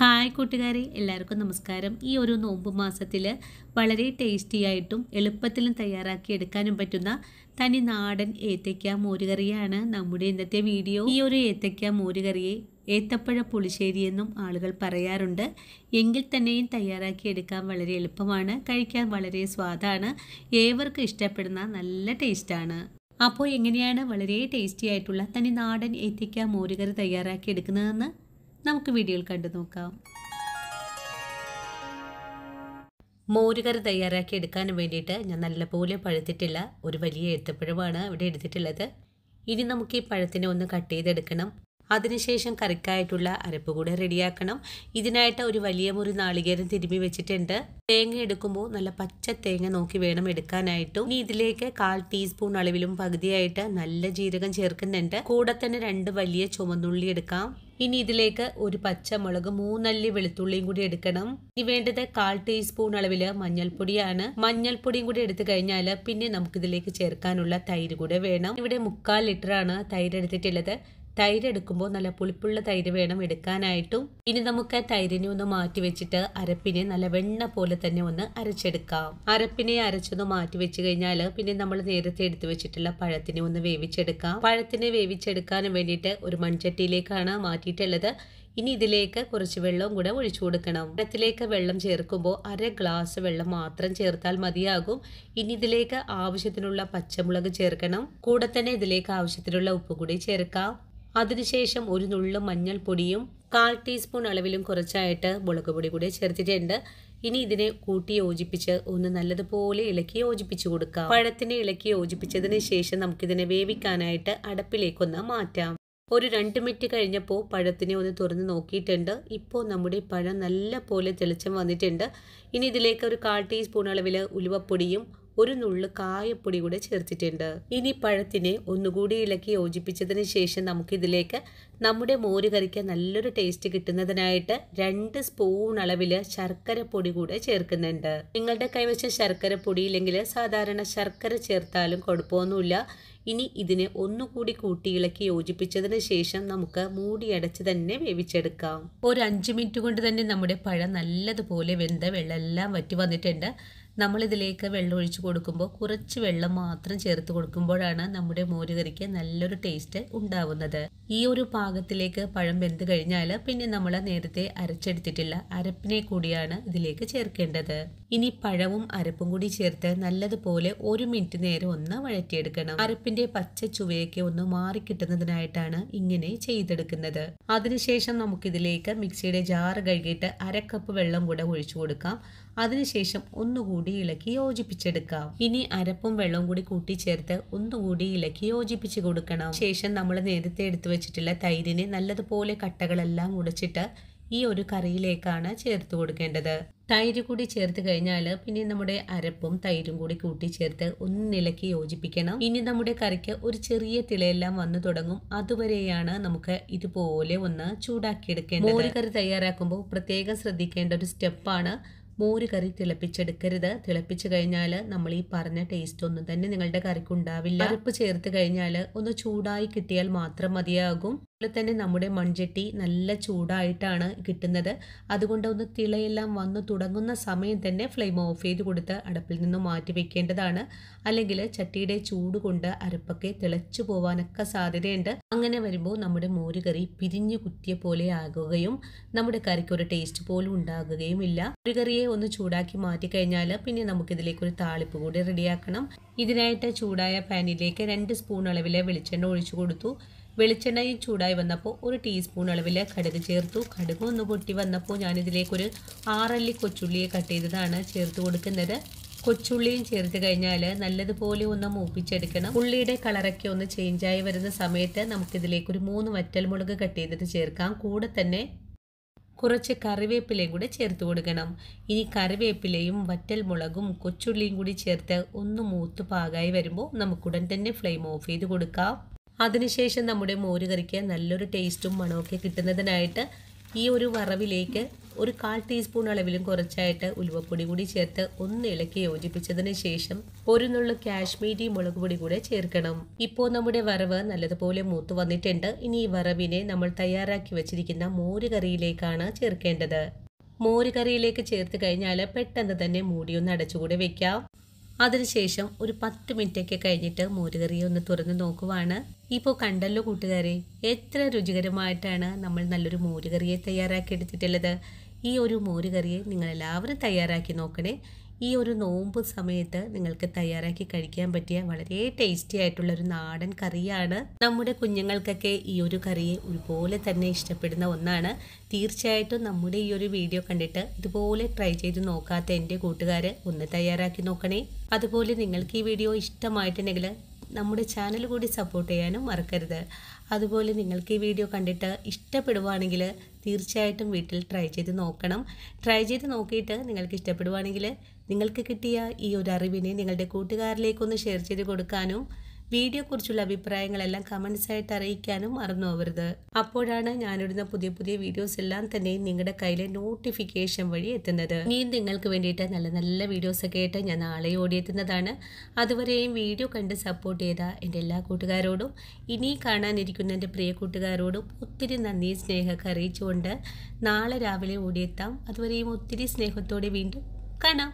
hi കൂട്ടുകാരെ എല്ലാവർക്കും നമസ്കാരം ഈ ഒരു നോമ്പ് മാസത്തിൽ വളരെ ടേസ്റ്റിയായിട്ടും എളുപ്പത്തിലും തയ്യാറാക്കി എടുക്കാനും പറ്റുന്ന തനി നാടൻ ഏത്തയ്ക്ക മോരുകറിയാണ് നമ്മുടെ ഇന്നത്തെ വീഡിയോ ഈ ഒരു ഏത്തയ്ക്ക മോരുകറിയെ ഏത്തപ്പഴ പുളിശ്ശേരി എന്നും ആളുകൾ പറയാറുണ്ട് എങ്കിൽ തന്നെയും തയ്യാറാക്കി എടുക്കാൻ വളരെ എളുപ്പമാണ് കഴിക്കാൻ വളരെ സ്വാദാണ് ഏവർക്കും ഇഷ്ടപ്പെടുന്ന നല്ല ടേസ്റ്റാണ് അപ്പോൾ എങ്ങനെയാണ് വളരെ ടേസ്റ്റി ആയിട്ടുള്ള തനി നാടൻ ഏത്തയ്ക്ക മോരുകറി തയ്യാറാക്കി എടുക്കുന്നതെന്ന് നമുക്ക് വീഡിയോയിൽ കണ്ടു നോക്കാം മോരുകറി തയ്യാറാക്കി എടുക്കാൻ വേണ്ടിയിട്ട് ഞാൻ നല്ലപോലെ പഴുത്തിട്ടില്ല ഒരു വലിയ ഏത്തപ്പഴമാണ് ഇവിടെ എടുത്തിട്ടുള്ളത് ഇനി നമുക്ക് ഈ പഴത്തിനെ ഒന്ന് കട്ട് ചെയ്തെടുക്കണം അതിനുശേഷം കറിക്കായിട്ടുള്ള അരപ്പ് കൂടെ റെഡിയാക്കണം ഇതിനായിട്ട് ഒരു വലിയ മുറി നാളികേരം തിരുമി വെച്ചിട്ടുണ്ട് തേങ്ങ എടുക്കുമ്പോൾ നല്ല പച്ച തേങ്ങ നോക്കി വേണം എടുക്കാനായിട്ടും ഇനി ഇതിലേക്ക് കാൽ ടീസ്പൂൺ അളവിലും പകുതിയായിട്ട് നല്ല ജീരകം ചേർക്കുന്നുണ്ട് കൂടെ തന്നെ രണ്ട് വലിയ ചുമന്നുള്ളി എടുക്കാം ഇനി ഇതിലേക്ക് ഒരു പച്ചമുളക് മൂന്നല്ലി വെളുത്തുള്ളിയും കൂടി എടുക്കണം ഇനി വേണ്ടത് കാൽ ടീസ്പൂൺ അളവില് മഞ്ഞൾപ്പൊടിയാണ് മഞ്ഞൾപ്പൊടിയും കൂടി എടുത്തു കഴിഞ്ഞാൽ പിന്നെ നമുക്കിതിലേക്ക് ചേർക്കാനുള്ള തൈര് കൂടെ വേണം ഇവിടെ മുക്കാൽ ലിറ്ററാണ് തൈര് എടുത്തിട്ടുള്ളത് തൈര് എടുക്കുമ്പോൾ നല്ല പുളിപ്പുള്ള തൈര് വേണം എടുക്കാനായിട്ടും ഇനി നമുക്ക് ആ തൈരിനെ ഒന്ന് മാറ്റി വെച്ചിട്ട് അരപ്പിനെ നല്ല വെണ്ണ പോലെ തന്നെ ഒന്ന് അരച്ചെടുക്കാം അരപ്പിനെ അരച്ചൊന്ന് മാറ്റി വെച്ച് കഴിഞ്ഞാൽ പിന്നെ നമ്മൾ നേരത്തെ എടുത്തു വെച്ചിട്ടുള്ള പഴത്തിനെ ഒന്ന് വേവിച്ചെടുക്കാം പഴത്തിനെ വേവിച്ചെടുക്കാനും വേണ്ടിയിട്ട് ഒരു മൺചട്ടിയിലേക്കാണ് മാറ്റിയിട്ടുള്ളത് ഇനി ഇതിലേക്ക് കുറച്ച് വെള്ളവും കൂടെ ഒഴിച്ചു കൊടുക്കണം വെള്ളത്തിലേക്ക് വെള്ളം ചേർക്കുമ്പോൾ അര ഗ്ലാസ് വെള്ളം മാത്രം ചേർത്താൽ മതിയാകും ഇനി ഇതിലേക്ക് ആവശ്യത്തിനുള്ള പച്ചമുളക് ചേർക്കണം കൂടെ തന്നെ ഇതിലേക്ക് ആവശ്യത്തിനുള്ള ഉപ്പ് കൂടി ചേർക്കാം അതിനുശേഷം ഒരു നുള്ളു മഞ്ഞൾപ്പൊടിയും കാൽ ടീസ്പൂൺ അളവിലും കുറച്ചായിട്ട് മുളക് പൊടി കൂടി ചേർത്തിട്ടുണ്ട് ഇനി ഇതിനെ കൂട്ടി യോജിപ്പിച്ച് ഒന്ന് നല്ലതുപോലെ ഇളക്കി യോജിപ്പിച്ച് കൊടുക്കാം പഴത്തിനെ ഇളക്കി യോജിപ്പിച്ചതിന് ശേഷം നമുക്കിതിനെ വേവിക്കാനായിട്ട് അടപ്പിലേക്കൊന്ന് മാറ്റാം ഒരു രണ്ട് മിനിറ്റ് കഴിഞ്ഞപ്പോൾ പഴത്തിനെ ഒന്ന് തുറന്ന് നോക്കിയിട്ടുണ്ട് ഇപ്പോൾ നമ്മുടെ പഴം നല്ല പോലെ തെളിച്ചം വന്നിട്ടുണ്ട് ഇനി ഇതിലേക്ക് ഒരു കാൽ ടീസ്പൂൺ അളവിൽ ഉലുവപ്പൊടിയും ഒരു നുള്ളു കായപ്പൊടി കൂടെ ചേർത്തിട്ടുണ്ട് ഇനി പഴത്തിനെ ഒന്നുകൂടി ഇളക്കി യോജിപ്പിച്ചതിന് ശേഷം നമുക്കിതിലേക്ക് നമ്മുടെ മോര് കറിക്ക് നല്ലൊരു ടേസ്റ്റ് കിട്ടുന്നതിനായിട്ട് രണ്ട് സ്പൂൺ അളവില് ശർക്കര പൊടി കൂടെ ചേർക്കുന്നുണ്ട് നിങ്ങളുടെ കൈവശ ശർക്കര പൊടി ഇല്ലെങ്കിൽ സാധാരണ ശർക്കര ചേർത്താലും കുഴപ്പമൊന്നുമില്ല ഇനി ഇതിനെ ഒന്നുകൂടി കൂട്ടി ഇളക്കി യോജിപ്പിച്ചതിന് ശേഷം നമുക്ക് മൂടി അടച്ച് തന്നെ വേവിച്ചെടുക്കാം ഒരു അഞ്ച് മിനിറ്റ് കൊണ്ട് തന്നെ നമ്മുടെ പഴം നല്ലതുപോലെ വെന്ത വെള്ളമെല്ലാം വറ്റി വന്നിട്ടുണ്ട് നമ്മളിതിലേക്ക് വെള്ളം ഒഴിച്ച് കൊടുക്കുമ്പോൾ കുറച്ച് വെള്ളം മാത്രം ചേർത്ത് കൊടുക്കുമ്പോഴാണ് നമ്മുടെ മോരുകറിക്ക് നല്ലൊരു ടേസ്റ്റ് ഉണ്ടാവുന്നത് ഈ ഒരു പാകത്തിലേക്ക് പഴം വെന്ത് കഴിഞ്ഞാൽ പിന്നെ നമ്മൾ നേരത്തെ അരച്ചെടുത്തിട്ടില്ല അരപ്പിനെ കൂടിയാണ് ഇതിലേക്ക് ചേർക്കേണ്ടത് ഇനി പഴവും അരപ്പും കൂടി ചേർത്ത് നല്ലതുപോലെ ഒരു മിനിറ്റ് നേരം ഒന്ന് വഴറ്റിയെടുക്കണം അരപ്പിന്റെ പച്ച ചുവയൊക്കെ ഒന്ന് മാറിക്കിട്ടുന്നതിനായിട്ടാണ് ഇങ്ങനെ ചെയ്തെടുക്കുന്നത് അതിനുശേഷം നമുക്കിതിലേക്ക് മിക്സിയുടെ ജാറ് കഴുകിയിട്ട് അര കപ്പ് വെള്ളം കൂടെ ഒഴിച്ചു കൊടുക്കാം അതിനുശേഷം ഒന്നുകൂടി കൂടി ഇളക്കി യോജിപ്പിച്ചെടുക്കാം ഇനി അരപ്പും വെള്ളവും കൂടി കൂട്ടിച്ചേർത്ത് ഒന്നുകൂടി ഇളക്കി യോജിപ്പിച്ച് കൊടുക്കണം ശേഷം നമ്മൾ നേരത്തെ എടുത്തു വെച്ചിട്ടുള്ള തൈരിനെ നല്ലതുപോലെ കട്ടകളെല്ലാം ഉടച്ചിട്ട് ഈ ഒരു കറിയിലേക്കാണ് ചേർത്ത് കൊടുക്കേണ്ടത് തൈര് കൂടി ചേർത്ത് കഴിഞ്ഞാൽ പിന്നെ നമ്മുടെ അരപ്പും തൈരും കൂടി കൂട്ടിച്ചേർത്ത് ഒന്നിലക്കി യോജിപ്പിക്കണം ഇനി നമ്മുടെ കറിക്ക് ഒരു ചെറിയ തിളയെല്ലാം വന്നു തുടങ്ങും അതുവരെയാണ് നമുക്ക് ഇതുപോലെ ഒന്ന് ചൂടാക്കിയെടുക്കേണ്ടത് മോര് കറി തയ്യാറാക്കുമ്പോൾ പ്രത്യേകം ശ്രദ്ധിക്കേണ്ട ഒരു സ്റ്റെപ്പാണ് മോര് കറി തിളപ്പിച്ചെടുക്കരുത് തിളപ്പിച്ചു കഴിഞ്ഞാൽ നമ്മൾ ഈ പറഞ്ഞ ടേസ്റ്റ് ഒന്നും തന്നെ നിങ്ങളുടെ കറിക്ക് ഉണ്ടാവില്ല ചേർത്ത് കഴിഞ്ഞാൽ ഒന്ന് ചൂടായി കിട്ടിയാൽ മാത്രം മതിയാകും അതുപോലെ തന്നെ നമ്മുടെ മൺചട്ടി നല്ല ചൂടായിട്ടാണ് കിട്ടുന്നത് അതുകൊണ്ട് ഒന്ന് തിളയെല്ലാം വന്ന് തുടങ്ങുന്ന സമയം തന്നെ ഫ്ലെയിം ഓഫ് ചെയ്ത് കൊടുത്ത് അടുപ്പിൽ നിന്ന് മാറ്റി വെക്കേണ്ടതാണ് അല്ലെങ്കിൽ ചട്ടിയുടെ ചൂട് കൊണ്ട് അരപ്പൊക്കെ തിളച്ചു പോവാനൊക്കെ സാധ്യതയുണ്ട് അങ്ങനെ വരുമ്പോൾ നമ്മുടെ മോരുകറി കറി പിരിഞ്ഞു കുത്തിയ പോലെ ആകുകയും നമ്മുടെ കറിക്ക് ഒരു ടേസ്റ്റ് പോലും ഉണ്ടാകുകയും ഇല്ല മോരുകറിയെ ഒന്ന് ചൂടാക്കി മാറ്റി കഴിഞ്ഞാൽ പിന്നെ നമുക്കിതിലേക്ക് ഒരു താളിപ്പ് കൂടി റെഡിയാക്കണം ഇതിനായിട്ട് ചൂടായ പാനിലേക്ക് രണ്ട് സ്പൂൺ അളവിലെ വെളിച്ചെണ്ണ ഒഴിച്ചു കൊടുത്തു വെളിച്ചെണ്ണയും ചൂടായി വന്നപ്പോൾ ഒരു ടീസ്പൂൺ അളവിൽ കടുക് ചേർത്തു കടുക് ഒന്ന് പൊട്ടി വന്നപ്പോൾ ഞാനിതിലേക്കൊരു ആറല്ലി കൊച്ചുള്ളിയെ കട്ട് ചെയ്തതാണ് ചേർത്ത് കൊടുക്കുന്നത് കൊച്ചുള്ളിയും ചേർത്ത് കഴിഞ്ഞാൽ നല്ലതുപോലെ ഒന്ന് മൂപ്പിച്ചെടുക്കണം ഉള്ളിയുടെ കളറൊക്കെ ഒന്ന് ചേഞ്ചായി വരുന്ന സമയത്ത് നമുക്കിതിലേക്കൊരു ഒരു മൂന്ന് വറ്റൽമുളക് കട്ട് ചെയ്തിട്ട് ചേർക്കാം കൂടെ തന്നെ കുറച്ച് കറിവേപ്പിലയും കൂടെ ചേർത്ത് കൊടുക്കണം ഇനി കറിവേപ്പിലയും വറ്റൽമുളകും കൊച്ചുള്ളിയും കൂടി ചേർത്ത് ഒന്ന് മൂത്ത് പാകായി വരുമ്പോൾ നമുക്കുടൻ തന്നെ ഫ്ലെയിം ഓഫ് ചെയ്ത് കൊടുക്കാം അതിനുശേഷം നമ്മുടെ മോരുകറിക്ക് നല്ലൊരു ടേസ്റ്റും മണമൊക്കെ കിട്ടുന്നതിനായിട്ട് ഈ ഒരു വറവിലേക്ക് ഒരു കാൽ ടീസ്പൂൺ അളവിലും കുറച്ചായിട്ട് ഉലുവപ്പൊടി കൂടി ചേർത്ത് ഒന്ന് ഇളക്കി യോജിപ്പിച്ചതിന് ശേഷം ഒരു നുള്ളു കാശ്മീരി മുളക് പൊടി കൂടെ ചേർക്കണം ഇപ്പോൾ നമ്മുടെ വറവ് നല്ലതുപോലെ മൂത്ത് വന്നിട്ടുണ്ട് ഇനി ഈ വറവിനെ നമ്മൾ തയ്യാറാക്കി വെച്ചിരിക്കുന്ന മോര് കറിയിലേക്കാണ് ചേർക്കേണ്ടത് മോര് കറിയിലേക്ക് ചേർത്ത് കഴിഞ്ഞാൽ പെട്ടെന്ന് തന്നെ മൂടിയൊന്ന് അടച്ചുകൂടെ വെക്കാം അതിനുശേഷം ഒരു പത്ത് മിനിറ്റൊക്കെ കഴിഞ്ഞിട്ട് മോരുകറി ഒന്ന് തുറന്ന് നോക്കുവാണ് ഇപ്പോൾ കണ്ടല്ലോ കൂട്ടുകാരെ എത്ര രുചികരമായിട്ടാണ് നമ്മൾ നല്ലൊരു മോരുകറിയെ തയ്യാറാക്കി എടുത്തിട്ടുള്ളത് ഈ ഒരു മോരുകറിയെ നിങ്ങളെല്ലാവരും തയ്യാറാക്കി നോക്കണേ ഈ ഒരു നോമ്പ് സമയത്ത് നിങ്ങൾക്ക് തയ്യാറാക്കി കഴിക്കാൻ പറ്റിയ വളരെ ടേസ്റ്റി ആയിട്ടുള്ള ഒരു നാടൻ കറിയാണ് നമ്മുടെ കുഞ്ഞുങ്ങൾക്കൊക്കെ ഈ ഒരു കറിയെ ഒരുപോലെ തന്നെ ഇഷ്ടപ്പെടുന്ന ഒന്നാണ് തീർച്ചയായിട്ടും നമ്മുടെ ഈ ഒരു വീഡിയോ കണ്ടിട്ട് ഇതുപോലെ ട്രൈ ചെയ്ത് നോക്കാത്ത എൻ്റെ കൂട്ടുകാർ ഒന്ന് തയ്യാറാക്കി നോക്കണേ അതുപോലെ നിങ്ങൾക്ക് ഈ വീഡിയോ ഇഷ്ടമായിട്ടുണ്ടെങ്കിൽ നമ്മുടെ ചാനൽ കൂടി സപ്പോർട്ട് ചെയ്യാനും മറക്കരുത് അതുപോലെ നിങ്ങൾക്ക് ഈ വീഡിയോ കണ്ടിട്ട് ഇഷ്ടപ്പെടുവാണെങ്കിൽ തീർച്ചയായിട്ടും വീട്ടിൽ ട്രൈ ചെയ്ത് നോക്കണം ട്രൈ ചെയ്ത് നോക്കിയിട്ട് നിങ്ങൾക്ക് ഇഷ്ടപ്പെടുവാണെങ്കിൽ നിങ്ങൾക്ക് കിട്ടിയ ഈ ഒരു അറിവിനെ നിങ്ങളുടെ കൂട്ടുകാരിലേക്കൊന്ന് ഷെയർ ചെയ്ത് കൊടുക്കാനും കുറിച്ചുള്ള അഭിപ്രായങ്ങളെല്ലാം കമൻസായിട്ട് അറിയിക്കാനും മറന്നു പോകരുത് അപ്പോഴാണ് ഞാനിടുന്ന പുതിയ പുതിയ വീഡിയോസ് എല്ലാം തന്നെ നിങ്ങളുടെ കയ്യിലെ നോട്ടിഫിക്കേഷൻ വഴി എത്തുന്നത് ഇനിയും നിങ്ങൾക്ക് വേണ്ടിയിട്ട് നല്ല നല്ല വീഡിയോസ് ഒക്കെ ആയിട്ട് ഞാൻ നാളെ ഓടിയെത്തുന്നതാണ് അതുവരെയും വീഡിയോ കണ്ട് സപ്പോർട്ട് ചെയ്ത എൻ്റെ എല്ലാ കൂട്ടുകാരോടും ഇനി കാണാനിരിക്കുന്ന എൻ്റെ പ്രിയ കൂട്ടുകാരോടും ഒത്തിരി നന്ദി സ്നേഹമൊക്കെ അറിയിച്ചുകൊണ്ട് നാളെ രാവിലെ ഓടിയെത്താം അതുവരെയും ഒത്തിരി സ്നേഹത്തോടെ വീണ്ടും കാണാം